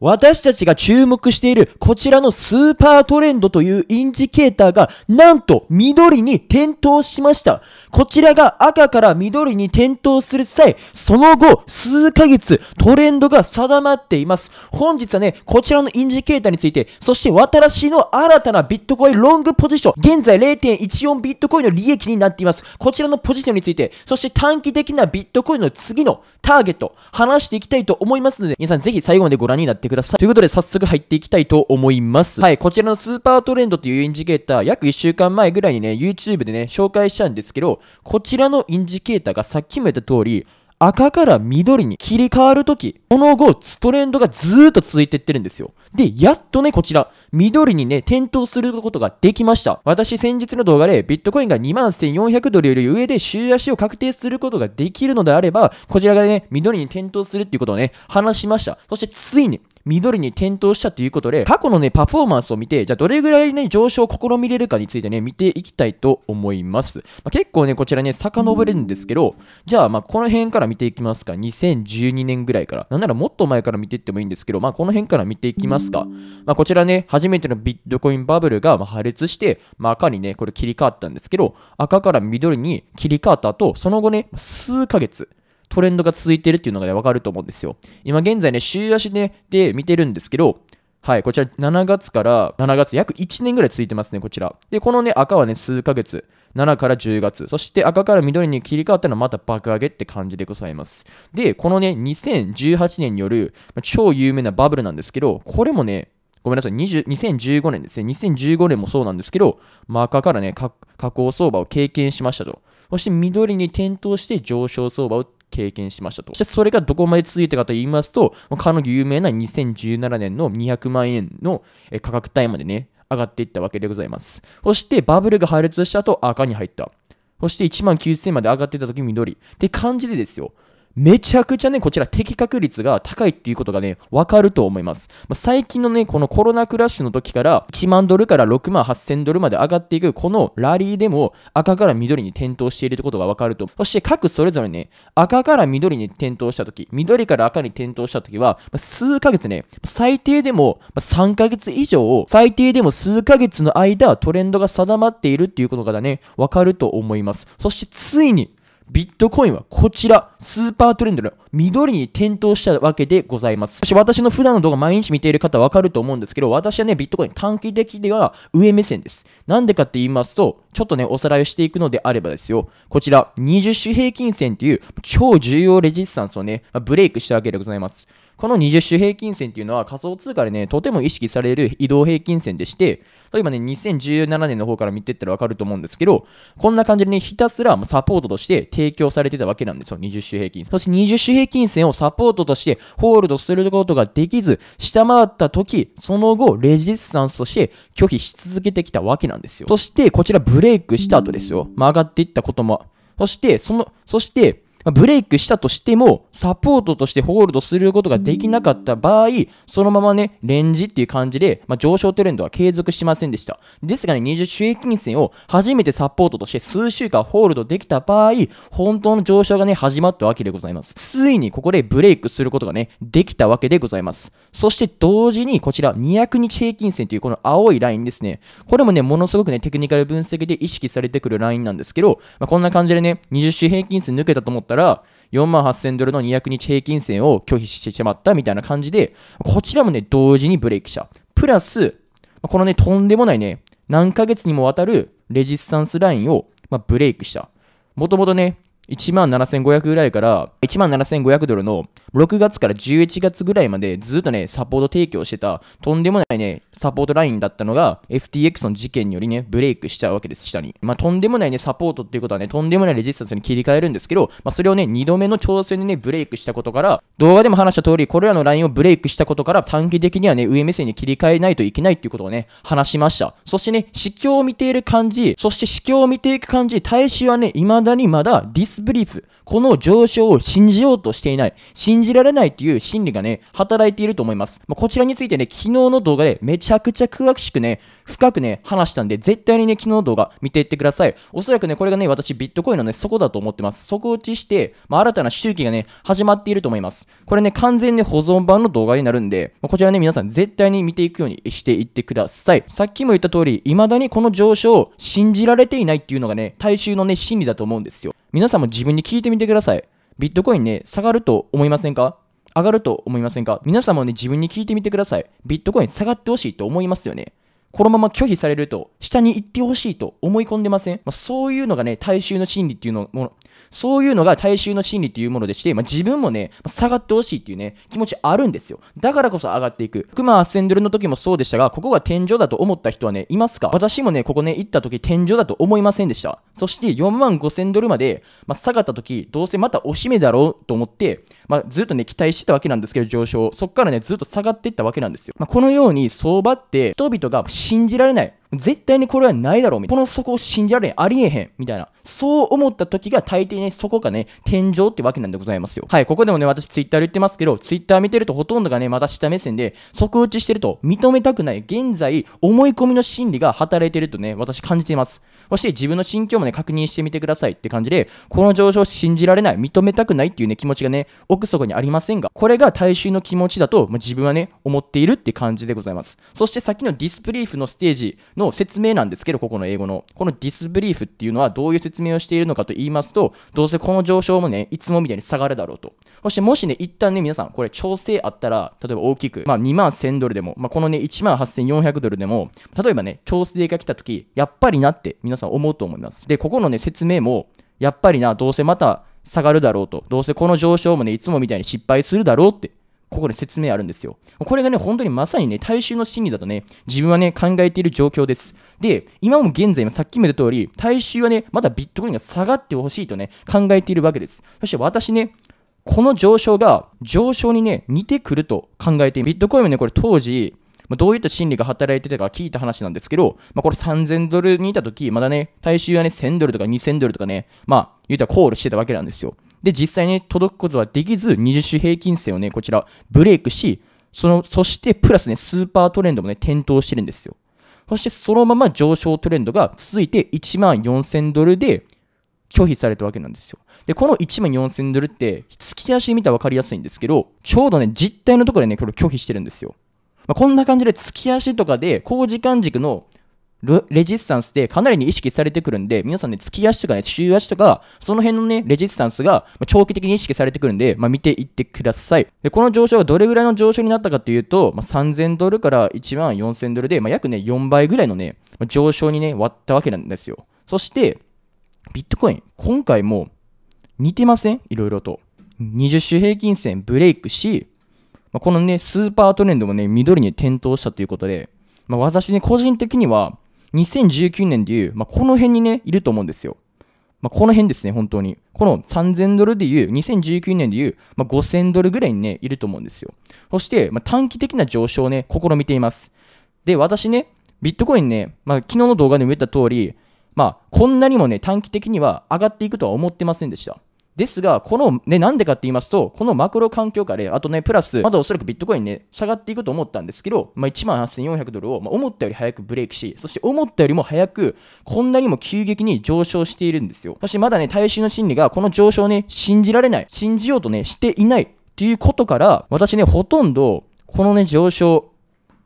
私たちが注目しているこちらのスーパートレンドというインジケーターがなんと緑に点灯しました。こちらが赤から緑に点灯する際、その後数ヶ月トレンドが定まっています。本日はね、こちらのインジケーターについて、そして私の新たなビットコインロングポジション、現在0.14ビットコインの利益になっています。こちらのポジションについて、そして短期的なビットコインの次のターゲット、話していきたいと思いますので、皆さんぜひ最後までご覧になっててください。ということで、早速入っていきたいと思います。はい、こちらのスーパートレンドというインジケーター、約1週間前ぐらいにね、YouTube でね、紹介したんですけど、こちらのインジケーターがさっきも言った通り、赤から緑に切り替わるとき、この後、トレンドがずーっと続いてってるんですよ。で、やっとね、こちら、緑にね、点灯することができました。私、先日の動画で、ビットコインが21,400ドルより上で週足を確定することができるのであれば、こちらがね、緑に点灯するっていうことをね、話しました。そして、ついに、緑に点灯したということで、過去のね、パフォーマンスを見て、じゃあどれぐらいね、上昇を試みれるかについてね、見ていきたいと思います。まあ、結構ね、こちらね、遡れるんですけど、じゃあ、まあ、この辺から見ていきますか。2012年ぐらいから。なんならもっと前から見ていってもいいんですけど、まあ、この辺から見ていきますか。まあ、こちらね、初めてのビットコインバブルが破裂して、まあ、赤にね、これ切り替わったんですけど、赤から緑に切り替わった後、その後ね、数ヶ月、トレンドが続いてるっていうのがね、わかると思うんですよ。今現在ね、週足でで見てるんですけど、はい、こちら7月から7月、約1年ぐらい続いてますね、こちら。で、このね、赤はね、数ヶ月、7から10月、そして赤から緑に切り替わったのはまた爆上げって感じでございます。で、このね、2018年による超有名なバブルなんですけど、これもね、ごめんなさい、20 2015年ですね。2015年もそうなんですけど、赤からね、下降相場を経験しましたと。そして緑に点灯して上昇相場を経験しましたと。そしてそれがどこまで続いたかと言いますと、彼女有名な2017年の200万円の価格帯までね、上がっていったわけでございます。そしてバブルが破裂した後、赤に入った。そして1万9000円まで上がっていた時緑。って感じでですよ。めちゃくちゃね、こちら的確率が高いっていうことがね、わかると思います。まあ、最近のね、このコロナクラッシュの時から、1万ドルから6万8000ドルまで上がっていく、このラリーでも赤から緑に点灯しているってことがわかると。そして各それぞれね、赤から緑に点灯した時、緑から赤に点灯した時は、まあ、数ヶ月ね、最低でも3ヶ月以上、最低でも数ヶ月の間、トレンドが定まっているっていうことがね、わかると思います。そしてついに、ビットコインはこちら、スーパートレンドの緑に点灯したわけでございます。そし私の普段の動画毎日見ている方わかると思うんですけど、私はね、ビットコイン短期的では上目線です。なんでかって言いますと、ちょっとね、おさらいをしていくのであればですよ、こちら、20種平均線という超重要レジスタンスをね、ブレイクしたわけでございます。この20種平均線っていうのは仮想通貨でね、とても意識される移動平均線でして、例えばね、2017年の方から見てったらわかると思うんですけど、こんな感じでね、ひたすらサポートとして提供されてたわけなんですよ、20種平均線。そして20種平均線をサポートとしてホールドすることができず、下回った時、その後、レジスタンスとして拒否し続けてきたわけなんですよ。そして、こちらブレイクした後ですよ。曲がっていったことも。そして、その、そして、まあ、ブレイクしたとしても、サポートとしてホールドすることができなかった場合、そのままね、レンジっていう感じで、まあ、上昇トレンドは継続しませんでした。ですがね、20周平均線を初めてサポートとして数週間ホールドできた場合、本当の上昇がね、始まったわけでございます。ついにここでブレイクすることがね、できたわけでございます。そして同時にこちら200日平均線というこの青いラインですね。これもね、ものすごくね、テクニカル分析で意識されてくるラインなんですけど、まあ、こんな感じでね、20周平均線抜けたと思ったら、ら、4万8000ドルの200日平均線を拒否してしまったみたいな感じで、こちらもね、同時にブレイクした。プラス、このね、とんでもないね、何ヶ月にもわたるレジスタンスラインを、まあ、ブレイクした。もともとね、17,500ぐらいから、17,500ドルの6月から11月ぐらいまでずっとね、サポート提供してた、とんでもないね、サポートラインだったのが FTX の事件によりね、ブレイクしちゃうわけです、下に。まあ、とんでもないね、サポートっていうことはね、とんでもないレジスタンスに切り替えるんですけど、まあ、それをね、2度目の挑戦でね、ブレイクしたことから、動画でも話した通り、これらのラインをブレイクしたことから、短期的にはね、上目線に切り替えないといけないっていうことをね、話しました。そしてね、市況を見ている感じ、そして市況を見ていく感じ、大衆はね、未だにまだディスブリーフ、この上昇を信じようとしていない、信じられないっていう心理がね、働いていると思います。まあ、こちらについてね、昨日の動画でめちゃちゃくちゃ詳しくね、深くね、話したんで、絶対にね、昨日の動画見ていってください。おそらくね、これがね、私、ビットコインのね、そこだと思ってます。そこ打ちして、まあ、新たな周期がね、始まっていると思います。これね、完全に保存版の動画になるんで、こちらね、皆さん絶対に見ていくようにしていってください。さっきも言った通り、未だにこの上昇を信じられていないっていうのがね、大衆のね、心理だと思うんですよ。皆さんも自分に聞いてみてください。ビットコインね、下がると思いませんか上がると思いませんか皆さんもね、自分に聞いてみてください。ビットコイン下がってほしいと思いますよね。このまま拒否されると、下に行ってほしいと思い込んでません、まあ、そういうのがね、大衆の心理っていうのもの、そういうのが大衆の心理っていうものでして、まあ、自分もね、まあ、下がってほしいっていうね、気持ちあるんですよ。だからこそ上がっていく。6万8000ドルの時もそうでしたが、ここが天井だと思った人はね、いますか私もね、ここね、行った時天井だと思いませんでした。そして4万5000ドルまで、まあ、下がった時、どうせまたおしめだろうと思って、まあ、ずっとね、期待してたわけなんですけど、上昇。そっからね、ずっと下がっていったわけなんですよ。まあ、このように相場って人々が信じられない。絶対にこれはないだろう、みたいな。この底を信じられん。ありえへん。みたいな。そう思った時が大抵ね、そこがね、天井ってわけなんでございますよ。はい、ここでもね、私ツイッターで言ってますけど、ツイッター見てるとほとんどがね、また下目線で、即打ちしてると認めたくない。現在、思い込みの心理が働いてるとね、私感じています。そして自分の心境もね、ね、確認してみてくださいって感じで、この上昇信じられない、認めたくないっていうね、気持ちがね、奥底にありませんが、これが大衆の気持ちだと、まあ、自分はね、思っているって感じでございます。そしてさっきのディスブリーフのステージの説明なんですけど、ここの英語の。このディスブリーフっていうのはどういう説明をしているのかと言いますと、どうせこの上昇もね、いつもみたいに下がるだろうと。そしてもしね、一旦ね、皆さん、これ調整あったら、例えば大きく、まあ2万1000ドルでも、まあこのね、1万8400ドルでも、例えばね、調整が来た時、やっぱりなって皆さん思うと思います。で、ここのね、説明も、やっぱりな、どうせまた下がるだろうと、どうせこの上昇もね、いつもみたいに失敗するだろうって、ここで説明あるんですよ。これがね、本当にまさにね、大衆の心理だとね、自分はね、考えている状況です。で、今も現在、さっきも言った通り、大衆はね、まだビットコインが下がってほしいとね、考えているわけです。そして私ね、この上昇が上昇にね、似てくると考えて、ビットコインもね、これ当時、まどういった心理が働いてたか聞いた話なんですけど、まあ、これ3000ドルにいた時、まだね、大衆はね、1000ドルとか2000ドルとかね、まあ、言うたらコールしてたわけなんですよ。で、実際ね、届くことはできず、20種平均線をね、こちら、ブレイクし、その、そして、プラスね、スーパートレンドもね、点灯してるんですよ。そして、そのまま上昇トレンドが続いて、1万4000ドルで、拒否されたわけなんですよ。で、この1万4000ドルって、月足見たら分かりやすいんですけど、ちょうどね、実態のところでね、これ拒否してるんですよ。まあ、こんな感じで月足とかで、高時間軸のレジスタンスでかなりに意識されてくるんで、皆さんね、月足とかね、週足とか、その辺のね、レジスタンスが長期的に意識されてくるんで、まあ、見ていってください。で、この上昇がどれぐらいの上昇になったかというと、まあ、3000ドルから1万4000ドルで、まあ、約ね、4倍ぐらいのね、上昇にね、割ったわけなんですよ。そして、ビットコイン、今回も似てませんいろいろと。20種平均線ブレイクし、まあ、このね、スーパートレンドもね、緑に点灯したということで、まあ、私ね、個人的には、2019年でいう、まあ、この辺にね、いると思うんですよ。まあ、この辺ですね、本当に。この3000ドルでいう、2019年でいう、まあ、5000ドルぐらいにね、いると思うんですよ。そして、まあ、短期的な上昇をね、試みています。で、私ね、ビットコインね、まあ、昨日の動画でも言った通り、まあ、こんなにもね、短期的には上がっていくとは思ってませんでした。ですが、このね、なんでかって言いますと、このマクロ環境下で、あとね、プラス、まだおそらくビットコインね、下がっていくと思ったんですけど、まあ、1万8400ドルを、まあ、思ったより早くブレークし、そして思ったよりも早く、こんなにも急激に上昇しているんですよ。そしてまだね、大衆の心理がこの上昇ね、信じられない、信じようとね、していないっていうことから、私ね、ほとんど、このね、上昇、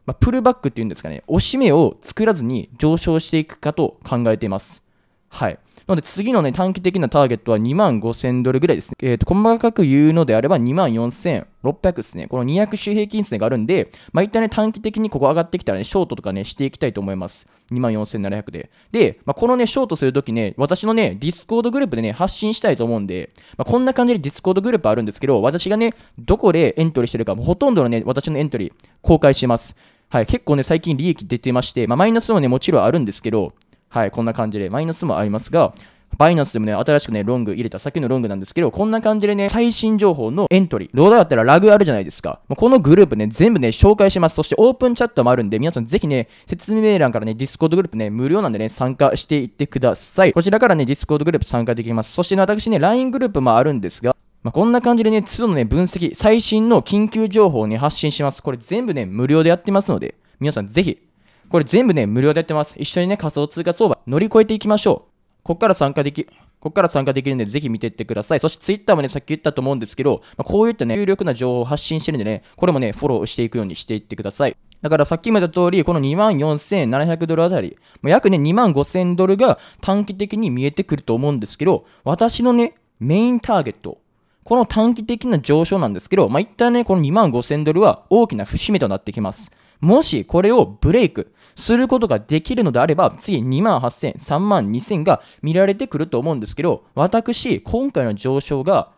まあ、プルバックっていうんですかね、押し目を作らずに上昇していくかと考えています。はい。なので次のね、短期的なターゲットは2万5000ドルぐらいですね。えっ、ー、と、細かく言うのであれば2万4600ですね。この200周平均ですねがあるんで、まあ、一旦ね、短期的にここ上がってきたらね、ショートとかね、していきたいと思います。2万4700で。で、まあ、このね、ショートするときね、私のね、ディスコードグループでね、発信したいと思うんで、まあ、こんな感じでディスコードグループあるんですけど、私がね、どこでエントリーしてるか、ほとんどのね、私のエントリー公開します。はい、結構ね、最近利益出てまして、まあ、マイナスもね、もちろんあるんですけど、はい、こんな感じで、マイナスもありますが、バイナンスでもね、新しくね、ロング入れた、さっきのロングなんですけど、こんな感じでね、最新情報のエントリー。ロードだったらラグあるじゃないですか。もうこのグループね、全部ね、紹介します。そしてオープンチャットもあるんで、皆さんぜひね、説明欄からね、ディスコードグループね、無料なんでね、参加していってください。こちらからね、ディスコードグループ参加できます。そしてね、私ね、LINE グループもあるんですが、まあ、こんな感じでね、都度のね、分析、最新の緊急情報をね、発信します。これ全部ね、無料でやってますので、皆さんぜひ、これ全部ね、無料でやってます。一緒にね、仮想通貨相場乗り越えていきましょう。こっから参加でき、こっから参加できるんで、ぜひ見ていってください。そして Twitter もね、さっき言ったと思うんですけど、まあ、こういったね、有力な情報を発信してるんでね、これもね、フォローしていくようにしていってください。だからさっきも言った通り、この24,700ドルあたり、もう約ね、25,000ドルが短期的に見えてくると思うんですけど、私のね、メインターゲット、この短期的な上昇なんですけど、まあ、一旦ね、この2万5000ドルは大きな節目となってきます。もしこれをブレイクすることができるのであれば、次2万8000、3万2000が見られてくると思うんですけど、私、今回の上昇が、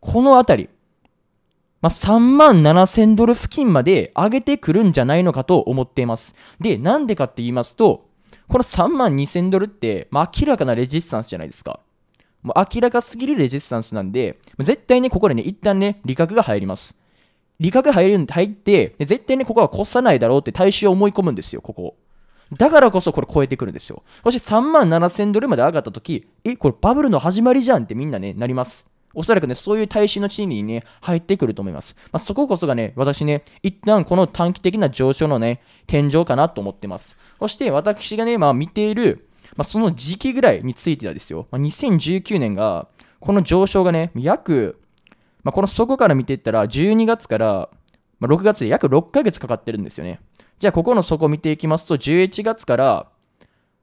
このあたり、まあ、3万7000ドル付近まで上げてくるんじゃないのかと思っています。で、なんでかって言いますと、この3万2000ドルって、まあ、明らかなレジスタンスじゃないですか。もう明らかすぎるレジスタンスなんで、絶対ね、ここでね、一旦ね、理覚が入ります。理覚入るん入ってで、絶対ね、ここは越さないだろうって大衆を思い込むんですよ、ここ。だからこそこれ超えてくるんですよ。そして3万7千ドルまで上がったとき、え、これバブルの始まりじゃんってみんなね、なります。おそらくね、そういう大衆の地位にね、入ってくると思います。まあ、そここそがね、私ね、一旦この短期的な上昇のね、天井かなと思ってます。そして私がね、まあ見ている、まあ、その時期ぐらいについてはですよ、まあ、2019年が、この上昇がね、約、まあ、この底から見ていったら、12月から、ま6月で約6ヶ月かかってるんですよね。じゃあ、ここの底を見ていきますと、11月から、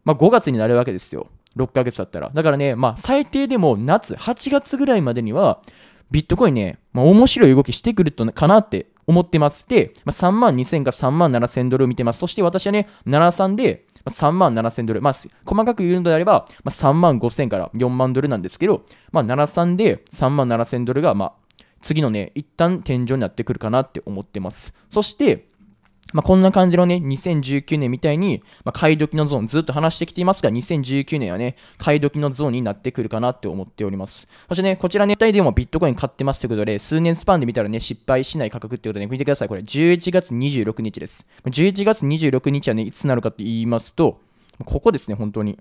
ま5月になるわけですよ。6ヶ月だったら。だからね、まあ、最低でも夏、8月ぐらいまでには、ビットコインね、まあ、面白い動きしてくるとかなって思ってます。で、まあ、3万2000か3万7000ドルを見てます。そして私はね、73で、まあ、3万7000ドル、まあ、細かく言うのであれば、まあ、3万5000から4万ドルなんですけど、まあ、73で3万7000ドルが、まあ、次のね、一旦天井になってくるかなって思ってます。そして、まあ、こんな感じのね、2019年みたいに、まあ、買い時のゾーン、ずっと話してきていますが、2019年はね、買い時のゾーンになってくるかなって思っております。そしてね、こちらネタでもビットコイン買ってますということで、数年スパンで見たらね、失敗しない価格ってことで、ね、見てください。これ、11月26日です。11月26日はね、いつなるかって言いますと、ここですね、本当に。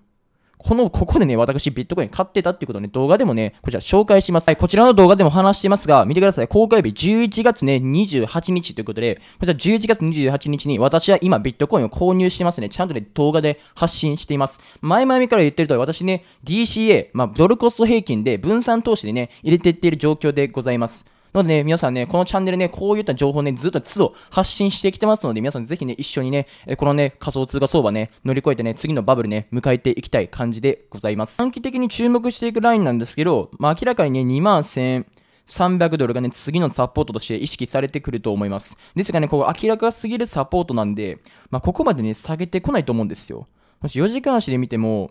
この、ここでね、私、ビットコイン買ってたっていうことをね、動画でもね、こちら紹介します。はい、こちらの動画でも話してますが、見てください。公開日11月ね、28日ということで、こちら11月28日に私は今ビットコインを購入してますね。ちゃんとね、動画で発信しています。前々から言ってると私ね、DCA、まあ、ドルコスト平均で分散投資でね、入れていっている状況でございます。なのでね、皆さんね、このチャンネルね、こういった情報ね、ずっと都度発信してきてますので、皆さんぜひね、一緒にね、このね、仮想通貨相場ね、乗り越えてね、次のバブルね、迎えていきたい感じでございます。短期的に注目していくラインなんですけど、まあ明らかにね、2万1000 300ドルがね、次のサポートとして意識されてくると思います。ですがね、ここ明らかすぎるサポートなんで、まあ、ここまでね、下げてこないと思うんですよ。もし4時間足で見ても、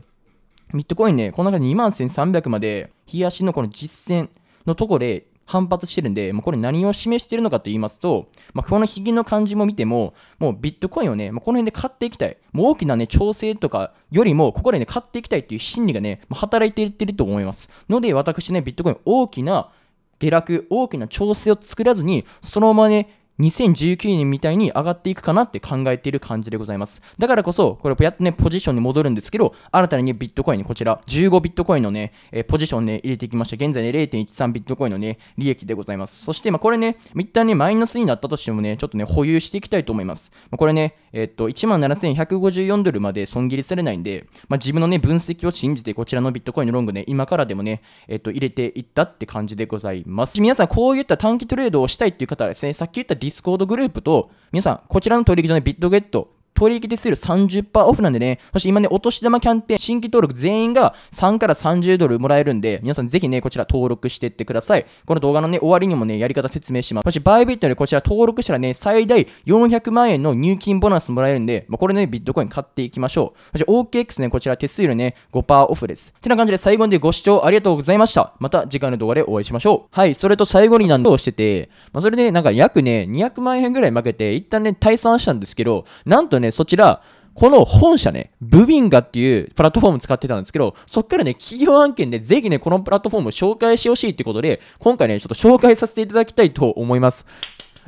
ビットコインね、この中で2万1300まで、日足のこの実践のところで、反発してるんで、まあ、これ何を示してるのかと言いますと、まあ、このヒゲの感じも見ても、もうビットコインをね、まあ、この辺で買っていきたい。もう大きなね、調整とかよりも、ここでね、買っていきたいっていう心理がね、まあ、働いていってると思います。ので、私ね、ビットコイン大きな下落、大きな調整を作らずに、そのままね、2019年みたいに上がっていくかなって考えている感じでございます。だからこそ、これやっとね、ポジションに戻るんですけど、新たにビットコイン、こちら、15ビットコインのね、えー、ポジションね、入れていきました。現在ね、0.13ビットコインのね、利益でございます。そして、まあ、これね、一旦ね、マイナスになったとしてもね、ちょっとね、保有していきたいと思います。まあ、これね、えー、っと、17,154ドルまで損切りされないんで、まあ、自分のね、分析を信じて、こちらのビットコインのロングね、今からでもね、えー、っと、入れていったって感じでございます。皆さん、こういった短期トレードをしたいっていう方はですね、さっき言ったディスコードグループと、皆さん、こちらの取引所のビットゲット、取引手数料30%オフなんでね、そして今ね、お年玉キャンペーン、新規登録全員が3から30ドルもらえるんで、皆さんぜひね、こちら登録してってください。この動画のね、終わりにもね、やり方説明します。そして、バイビットでこちら登録したらね、最大400万円の入金ボーナスもらえるんで、まあ、これね、ビットコイン買っていきましょう。そして、OKX ね、こちら手数料ね、5%オフです。てな感じで最後までご視聴ありがとうございました。また次回の動画でお会いしましょう。はい、それと最後になんとしてて、まあ、それで、ね、なんか約ね、200万円ぐらい負けて、一旦ね、退散したんですけど、なんとね、ね、そちら、この本社ね、ブビンガっていうプラットフォーム使ってたんですけど、そっからね、企業案件でぜひね、このプラットフォームを紹介してほしいってことで、今回ね、ちょっと紹介させていただきたいと思います。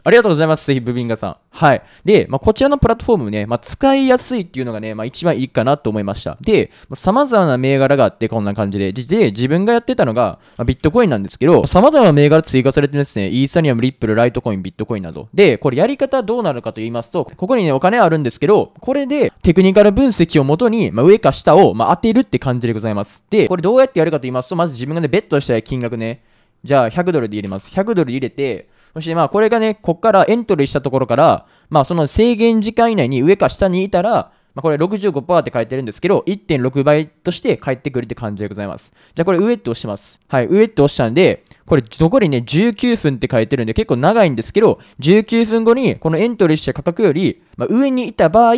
ありがとうございます。ぜひ、ブビンガさん。はい。で、まあ、こちらのプラットフォームね、まあ、使いやすいっていうのがね、まあ、一番いいかなと思いました。で、まあ、様々な銘柄があって、こんな感じで。で、自分がやってたのが、まあ、ビットコインなんですけど、様々な銘柄追加されてるんですね。イーサリアム、リップル、ライトコイン、ビットコインなど。で、これやり方どうなるかと言いますと、ここにね、お金あるんですけど、これでテクニカル分析をもとに、まあ、上か下を、まあ、当てるって感じでございます。で、これどうやってやるかと言いますと、まず自分がね、ベットしたい金額ね、じゃあ100ドルで入れます。100ドル入れて、そしてまあこれがね、こっからエントリーしたところから、まあその制限時間以内に上か下にいたら、まあ、これ65%って書いてるんですけど、1.6倍として返ってくるって感じでございます。じゃあこれ上って押します。はい、上って押したんで、これ残りね、19分って書いてるんで結構長いんですけど、19分後にこのエントリーした価格より、まあ、上にいた場合、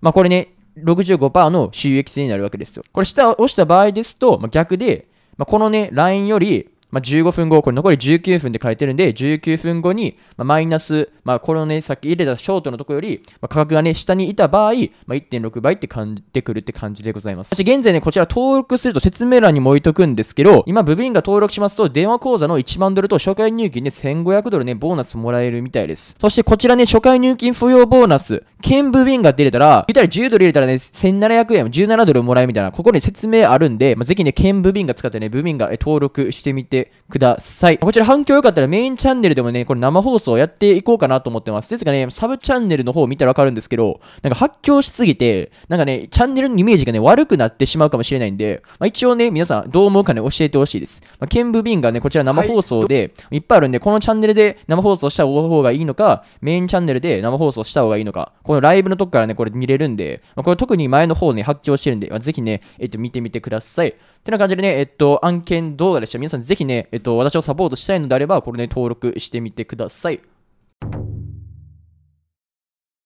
まあこれね、65%の収益性になるわけですよ。これ下を押した場合ですと、まあ、逆で、まあ、このね、ラインより、まあ、15分後、これ残り19分で書いてるんで、19分後に、まマイナス、まあ、このね、さっき入れたショートのとこより、まあ、価格がね、下にいた場合、まあ、1.6倍って感じてくるって感じでございます。そして現在ね、こちら登録すると説明欄にも置いとくんですけど、今、部品が登録しますと、電話口座の1万ドルと初回入金で1500ドルね、ボーナスもらえるみたいです。そして、こちらね、初回入金不要ボーナス、兼部品が出れたら、言ったら10ドル入れたらね、1700円、17ドルもらえるみたいな、ここに説明あるんで、まあ、ぜひね、兼部品が使ってね、部品が登録してみてください。こちら反響良かったらメインチャンネルでもね、これ生放送やっていこうかなと思ってます。ですがね、サブチャンネルの方を見たらわかるんですけど、なんか発狂しすぎて、なんかね、チャンネルのイメージがね、悪くなってしまうかもしれないんで、まあ、一応ね、皆さんどう思うかね、教えてほしいです。まあ、剣舞便がね、こちら生放送で、い、っぱいあるんで、このチャンネルで生放送した方がいいのか、メインチャンネルで生放送した方がいいのか、このライブのとこからね、これ見れるんで、まあ、これ特に前の方ね、発狂してるんで、まあ、ぜひね、えっと、見てみてください。てな感じでね、えっと、案件動画でした。皆さんぜひね、えっと、私をサポートしたいのであれば、これね、登録してみてください。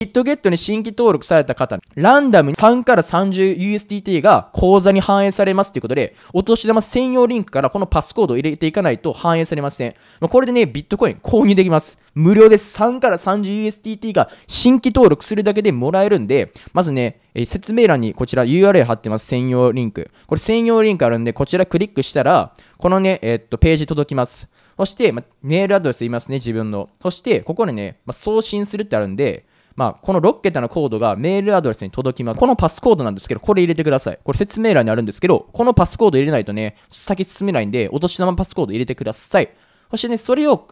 ビットゲットに新規登録された方、ランダムに3から 30USDT が口座に反映されますということで、お年玉専用リンクからこのパスコードを入れていかないと反映されません。これでね、ビットコイン購入できます。無料です。3から 30USDT が新規登録するだけでもらえるんで、まずね、説明欄にこちら URL 貼ってます。専用リンク。これ専用リンクあるんで、こちらクリックしたら、このね、えっと、ページ届きます。そして、ま、メールアドレス言いますね、自分の。そして、ここにね、ま送信するってあるんで、まあ、この6桁のコードがメールアドレスに届きます。このパスコードなんですけど、これ入れてください。これ説明欄にあるんですけど、このパスコード入れないとね、先進めないんで、お年玉パスコード入れてください。そしてね、それを、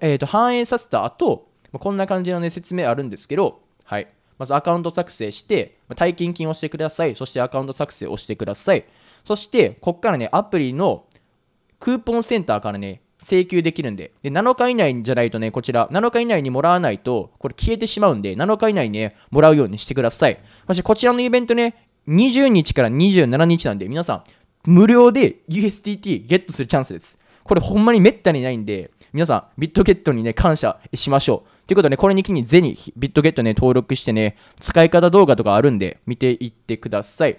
えー、と反映させた後、こんな感じの、ね、説明あるんですけど、はい。まずアカウント作成して、退勤金をしてください。そしてアカウント作成をしてください。そして、こっからね、アプリのクーポンセンターからね、請求できるんで。で、7日以内じゃないとね、こちら、7日以内にもらわないと、これ消えてしまうんで、7日以内にね、もらうようにしてください。そしてこちらのイベントね、20日から27日なんで、皆さん、無料で USDT ゲットするチャンスです。これほんまにめったにないんで、皆さん、ビットゲットにね、感謝しましょう。ということでね、これに機に、ぜに、ビットゲットね、登録してね、使い方動画とかあるんで、見ていってください。